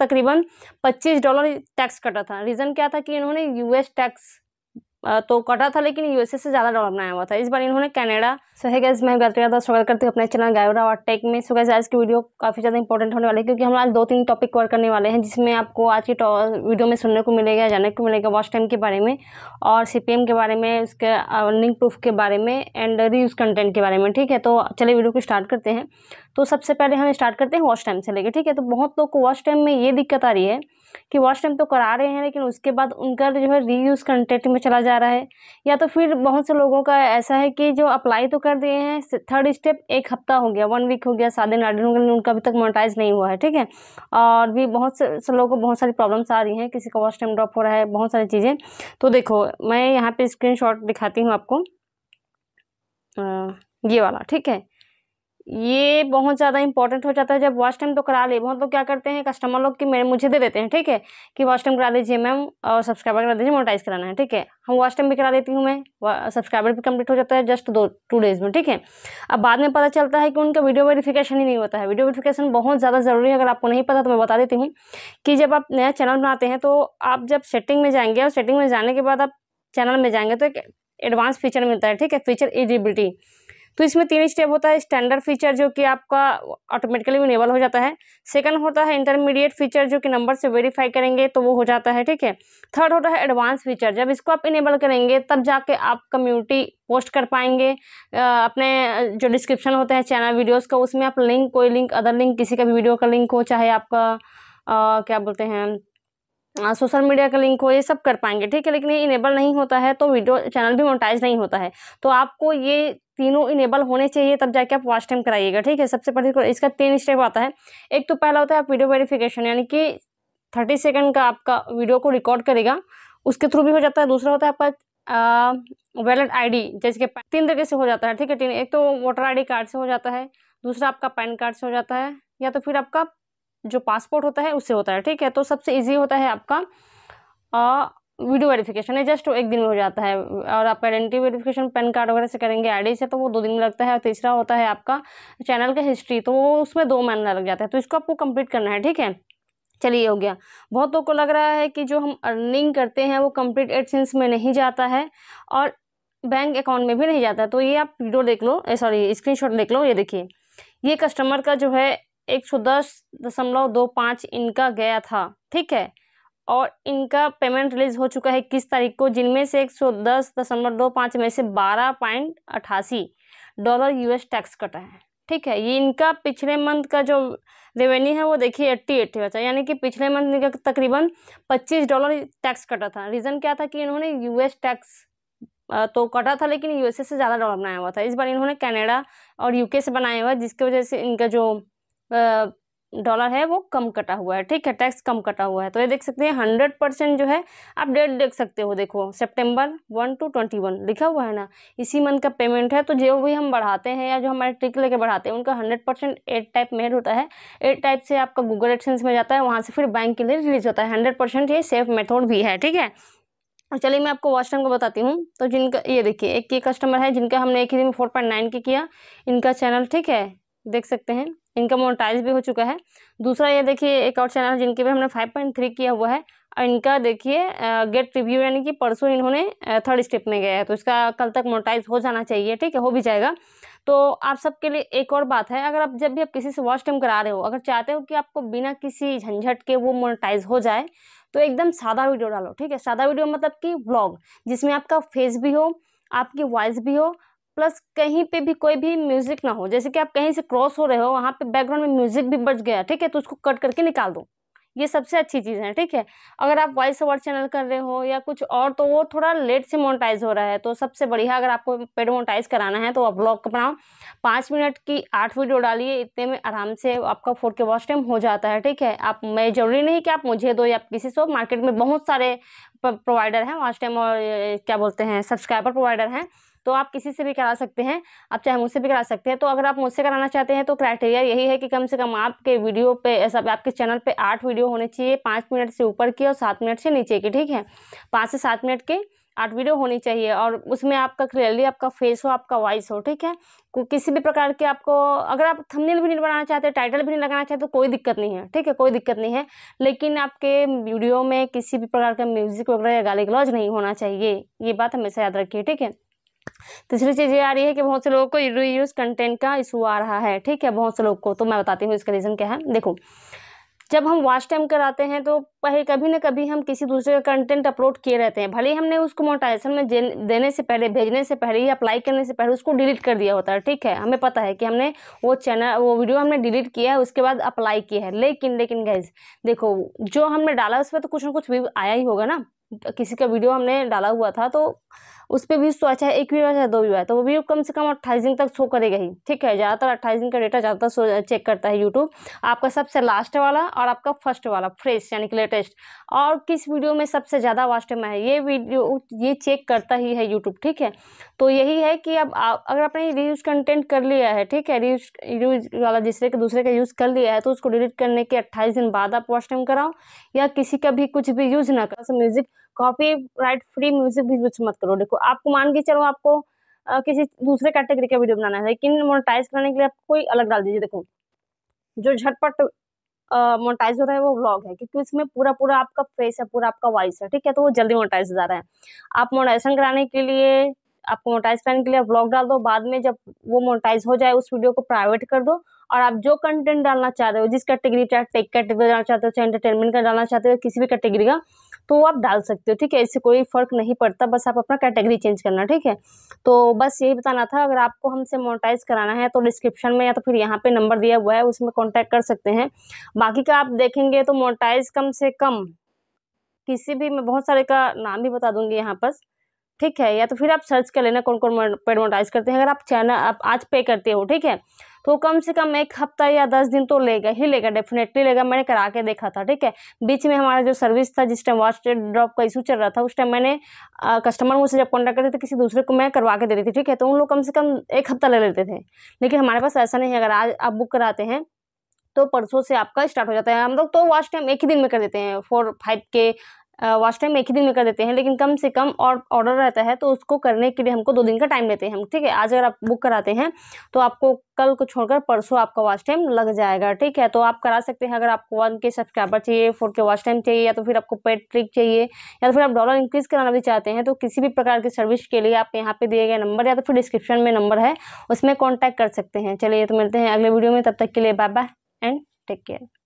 तकरीबन 25 dollar tax कटा था रीज़न क्या था कि इन्होंने यूएस टैक्स तो कटा था लेकिन यूएसए से ज़्यादा डॉलर बनाया हुआ था इस बार इन्होंने कनाडा सो है गैस मैं गलती दास स्वागत करती हूँ अपने चैनल गायोरा और टेक में सो गैस आज की वीडियो काफ़ी ज़्यादा इंपॉर्टेंट होने वाली है क्योंकि हम आज दो तीन टॉपिक कवर करने वाले हैं जिसमें आपको आज की वीडियो में सुनने को मिलेगा जानने को मिलेगा वॉच टाइम के बारे में और सी के बारे में उसके अर्निंग प्रूफ के बारे में एंड रीयूज कंटेंट के बारे में ठीक है तो चले वीडियो को स्टार्ट करते हैं तो सबसे पहले हम स्टार्ट करते हैं वॉच टाइम से लेकर ठीक है तो बहुत लोग को वॉच टाइम में ये दिक्कत आ रही है कि वॉच टाइम तो करा रहे हैं लेकिन उसके बाद उनका जो है रीयूज़ कंटेंट में चला जा रहा है या तो फिर बहुत से लोगों का ऐसा है कि जो अप्लाई तो कर दिए हैं थर्ड स्टेप एक हफ्ता हो गया वन वीक हो गया सात दिन आठ दिन हो गया उनका अभी तक मोनिटाइज नहीं हुआ है ठीक है और भी बहुत से, से लोगों को बहुत सारी प्रॉब्लम्स आ रही हैं किसी का वॉच टाइम ड्रॉप हो रहा है बहुत सारी चीज़ें तो देखो मैं यहाँ पर स्क्रीन दिखाती हूँ आपको ये वाला ठीक है ये बहुत ज़्यादा इंपॉर्टेंट हो जाता है जब वॉश टाइम तो करा ले बहुत लोग क्या करते हैं कस्टमर लोग कि मेरे मुझे दे देते हैं ठीक है कि वॉश टाइम करा दीजिए मैम और सब्सक्राइबर करा दीजिए मोटाइज कराना है ठीक है हम वॉश टाइम भी करा देती हूँ मैं सब्सक्राइबर भी कंप्लीट हो जाता है जस्ट दो टू डेज़ में ठीक है अब बाद में पता चलता है कि उनका वीडियो वेरीफिकेशन ही नहीं होता है वीडियो वेरीफिकेशन बहुत ज़्यादा ज़रूरी है अगर आपको नहीं पता तो मैं बता देती हूँ कि जब आप नया चैनल बनाते हैं तो आप जब सेटिंग में जाएंगे और सेटिंग में जाने के बाद आप चैनल में जाएंगे तो एक एडवांस फीचर मिलता है ठीक है फीचर एजिबिलिटी तो इसमें तीन स्टेप होता है स्टैंडर्ड फीचर जो कि आपका ऑटोमेटिकली इनेबल हो जाता है सेकंड होता है इंटरमीडिएट फीचर जो कि नंबर से वेरीफाई करेंगे तो वो हो जाता है ठीक है थर्ड होता है एडवांस फीचर जब इसको आप इनेबल करेंगे तब जाके आप कम्युनिटी पोस्ट कर पाएंगे अपने जो डिस्क्रिप्शन होते हैं चैनल वीडियोज़ का उसमें आप लिंक कोई लिंक अदर लिंक किसी का भी वीडियो का लिंक हो चाहे आपका आ, क्या बोलते हैं सोशल मीडिया का लिंक हो ये सब कर पाएंगे ठीक है लेकिन ये इनेबल नहीं होता है तो वीडियो चैनल भी मोनेटाइज नहीं होता है तो आपको ये तीनों इनेबल होने चाहिए तब जाके आप वॉच टाइम कराइएगा ठीक है सबसे पहले इसका तीन स्टेप आता है एक तो पहला होता है आप वीडियो वेरिफिकेशन यानी कि थर्टी सेकेंड का आपका वीडियो को रिकॉर्ड करेगा उसके थ्रू भी हो जाता है दूसरा होता है आपका वैलेट आईडी जैसे कि तीन तरीके से हो जाता है ठीक है तीन एक तो वोटर आईडी कार्ड से हो जाता है दूसरा आपका पैन कार्ड से हो जाता है या तो फिर आपका जो पासपोर्ट होता है उससे होता है ठीक है तो सबसे ईजी होता है आपका आ, वीडियो वेरिफिकेशन है जस्ट एक दिन में हो जाता है और आपका आइडेंटिटी वेरिफिकेशन पैन कार्ड वगैरह से करेंगे आईडी से तो वो दो दिन में लगता है और तीसरा होता है आपका चैनल का हिस्ट्री तो वो उसमें दो महीना लग जाता है तो इसको आपको कंप्लीट करना है ठीक है चलिए हो गया बहुत लोग को लग रहा है कि जो हम अर्निंग करते हैं वो कंप्लीट एड में नहीं जाता है और बैंक अकाउंट में भी नहीं जाता तो ये आप वीडियो देख लो सॉरी स्क्रीन देख लो ये देखिए ये कस्टमर का जो है एक सौ दस दशमलव दो पाँच इनका गया था ठीक है और इनका पेमेंट रिलीज हो चुका है किस तारीख को जिनमें से एक सौ दस दशमलव दो पाँच में से बारह पॉइंट अट्ठासी डॉलर यूएस टैक्स कटा है ठीक है ये इनका पिछले मंथ का जो रेवेन्यू है वो देखिए एट्टी एट्टी बचा यानी कि पिछले मंथ इनका तकरीबन पच्चीस डॉलर टैक्स कटा था रीज़न क्या था कि इन्होंने यू टैक्स तो कटा था लेकिन यूएसए से ज़्यादा डॉलर बनाया हुआ था इस बार इन्होंने कनाडा और यूके से बनाया हुआ जिसकी वजह से इनका जो डॉलर है वो कम कटा हुआ है ठीक है टैक्स कम कटा हुआ है तो ये देख सकते हैं हंड्रेड परसेंट जो है आप डेट देख सकते हो देखो सितंबर वन टू ट्वेंटी वन लिखा हुआ है ना इसी मंथ का पेमेंट है तो जो भी हम बढ़ाते हैं या जो हमारे ट्रिक लेके बढ़ाते हैं उनका hundred percent at type made होता है एट टाइप से आपका गूगल एक्सेंस में जाता है वहाँ से फिर बैंक के लिए रिलीज होता है हंड्रेड ये सेफ मेथोड भी है ठीक है चलिए मैं आपको वॉच को बताती हूँ तो जिनका ये देखिए एक ये कस्टमर है जिनका हमने एक ही दिन फोर पॉइंट नाइन की किया इनका चैनल ठीक है देख सकते हैं इनका मोनोटाइज भी हो चुका है दूसरा ये देखिए एक और चैनल जिनके पे हमने फाइव पॉइंट थ्री किया हुआ है और इनका देखिए गेट रिव्यू यानी कि परसों इन्होंने थर्ड स्टेप में गया है तो इसका कल तक मोनोटाइज हो जाना चाहिए ठीक है हो भी जाएगा तो आप सबके लिए एक और बात है अगर आप जब भी आप किसी से वॉच टाइम करा रहे हो अगर चाहते हो कि आपको बिना किसी झंझट के वो मोनेटाइज हो जाए तो एकदम सादा वीडियो डालो ठीक है सादा वीडियो मतलब कि व्लॉग जिसमें आपका फेस भी हो आपकी वॉइस भी हो प्लस कहीं पे भी कोई भी म्यूज़िक ना हो जैसे कि आप कहीं से क्रॉस हो रहे हो वहाँ पे बैकग्राउंड में म्यूज़िक भी बच गया ठीक है तो उसको कट करके निकाल दो ये सबसे अच्छी चीज़ है ठीक है अगर आप वॉइस ओवर चैनल कर रहे हो या कुछ और तो वो थोड़ा लेट से मोनोटाइज़ हो रहा है तो सबसे बढ़िया अगर आपको पेड मोनोटाइज़ कराना है तो आप ब्लॉग बनाओ पाँच मिनट की आठ वीडियो डालिए इतने में आराम से आपका फोर के वॉच टाइम हो जाता है ठीक है आप मैं जरूरी नहीं कि आप मुझे दो या किसी से मार्केट में बहुत सारे प्रोवाइडर हैं वॉच टाइम और क्या बोलते हैं सब्सक्राइबर प्रोवाइडर हैं तो आप किसी से भी करा सकते हैं आप चाहे मुझसे भी करा सकते हैं तो अगर आप मुझसे कराना चाहते हैं तो क्राइटेरिया यही है कि कम से कम आपके वीडियो पे ऐसा आपके चैनल पे आठ वीडियो होने चाहिए पाँच मिनट से ऊपर की और सात मिनट से नीचे की ठीक है पाँच से सात मिनट के आठ वीडियो होनी चाहिए और उसमें आपका क्लियरली आपका फेस हो आपका वॉइस हो ठीक है किसी भी प्रकार के आपको अगर आप थंबनेल भी नहीं बनाना चाहते टाइटल भी नहीं लगाना चाहते तो कोई दिक्कत नहीं है ठीक है कोई दिक्कत नहीं है लेकिन आपके वीडियो में किसी भी प्रकार का म्यूजिक वगैरह या गाली ग्लॉज नहीं होना चाहिए ये बात हमेशा याद रखिए ठीक है तीसरी चीज़ ये आ रही है कि बहुत से लोगों को रीयूज कंटेंट का इशू आ रहा है ठीक है बहुत से लोग को तो मैं बताती हूँ इसका रीज़न क्या है देखो जब हम वॉच टाइम कराते हैं तो पहले कभी ना कभी हम किसी दूसरे का कंटेंट अपलोड किए रहते हैं भले ही हमने उसको मोटाइजेशन में देने से पहले भेजने से पहले या अप्लाई करने से पहले उसको डिलीट कर दिया होता है ठीक है हमें पता है कि हमने वो चैनल वो वीडियो हमने डिलीट किया है उसके बाद अप्लाई किया है लेकिन लेकिन गैज देखो जो हमने डाला उस पर तो कुछ ना कुछ व्यू आया ही होगा ना किसी का वीडियो हमने डाला हुआ था तो उस पर व्यूज़ तो अच्छा है एक व्यू अच्छा है दो व्यू है तो वो व्यू कम से कम अट्ठाईस दिन तक शो करेगा ही ठीक है ज़्यादातर अट्ठाईस दिन का डेटा ज़्यादातर चेक करता है यूट्यूब आपका सबसे लास्ट वाला और आपका फर्स्ट वाला फ्रेश यानी कि लेटेस्ट और किस वीडियो में सबसे ज़्यादा वास्ट टाइम है ये वीडियो ये चेक करता ही है यूट्यूब ठीक है तो यही है कि अब अगर आपने रीयूज कंटेंट कर लिया है ठीक है रीयूज रीयूज वाला जिससे के दूसरे का यूज़ कर लिया है तो उसको डिलीट करने के अट्ठाईस दिन बाद आप वास्ट टाइम कराओ या किसी का भी कुछ भी यूज़ ना करो music copyright free music भी कुछ मत करो देखो आपको मान के चलो आपको आ, किसी दूसरे कैटेगरी का वीडियो बनाना है लेकिन मोनेटाइज कराने के लिए आप कोई अलग डाल दीजिए देखो जो झटपट मोनेटाइज हो रहा है वो व्लॉग है क्योंकि उसमें पूरा पूरा आपका फेस है पूरा आपका वॉइस है ठीक है तो वो जल्दी मोनेटाइज हो जा रहा है आप मोनेटाइजेशन कराने के लिए आपको मोनेटाइज करने के लिए व्लॉग डाल दो बाद में जब वो मोनेटाइज हो जाए उस वीडियो को प्राइवेट कर दो और आप जो कंटेंट डालना चाह रहे हो जिस कैटेगरी चाहे टेक कैटेगरी डालना चाहते हो चाहे एंटरटेनमेंट का डालना चाहते हो किसी भी कैटेगरी का तो वो आप डाल सकते हो ठीक है इससे कोई फ़र्क नहीं पड़ता बस आप अपना कैटेगरी चेंज करना ठीक है तो बस यही बताना था अगर आपको हमसे मोनोटाइज कराना है तो डिस्क्रिप्शन में या तो फिर यहाँ पे नंबर दिया हुआ है उसमें कॉन्टैक्ट कर सकते हैं बाकी का आप देखेंगे तो मोनोटाइज कम से कम किसी भी मैं बहुत सारे का नाम भी बता दूंगी यहाँ पर ठीक है या तो फिर आप सर्च कर लेना कौन कौन पेड करते हैं अगर आप चैनल आप आज पे करते हो ठीक है तो कम से कम एक हफ्ता या दस दिन तो लेगा ही लेगा डेफिनेटली लेगा मैंने करा के देखा था ठीक है बीच में हमारा जो सर्विस था जिस टाइम वॉच ड्रॉप का इशू चल रहा था उस टाइम मैंने आ, कस्टमर मुझसे जब कॉन्टैक्ट करते थे तो किसी दूसरे को मैं करवा के दे रही थी ठीक है तो उन लोग कम से कम एक हफ्ता ले लेते थे लेकिन हमारे पास ऐसा नहीं है अगर आज आप बुक कराते हैं तो परसों से आपका स्टार्ट हो जाता है हम लोग तो वॉच टाइम एक ही दिन में कर देते हैं फोर फाइव के वॉच टाइम एक ही दिन में कर देते हैं लेकिन कम से कम और ऑर्डर रहता है तो उसको करने के लिए हमको दो दिन का टाइम लेते हैं हम ठीक है आज अगर आप बुक कराते हैं तो आपको कल को छोड़कर परसों आपका वॉश टाइम लग जाएगा ठीक है तो आप करा सकते हैं अगर आपको वन के सब्सक्राइबर चाहिए फोर के वॉच टाइम चाहिए या तो फिर आपको पेड ट्रिक चाहिए या तो फिर आप डॉलर इंक्रीज़ कराना भी चाहते हैं तो किसी भी प्रकार की सर्विस के लिए आप यहाँ पे दिए गए नंबर या तो फिर डिस्क्रिप्शन में नंबर है उसमें कॉन्टैक्ट कर सकते हैं चलिए तो मिलते हैं अगले वीडियो में तब तक के लिए bye bye and take care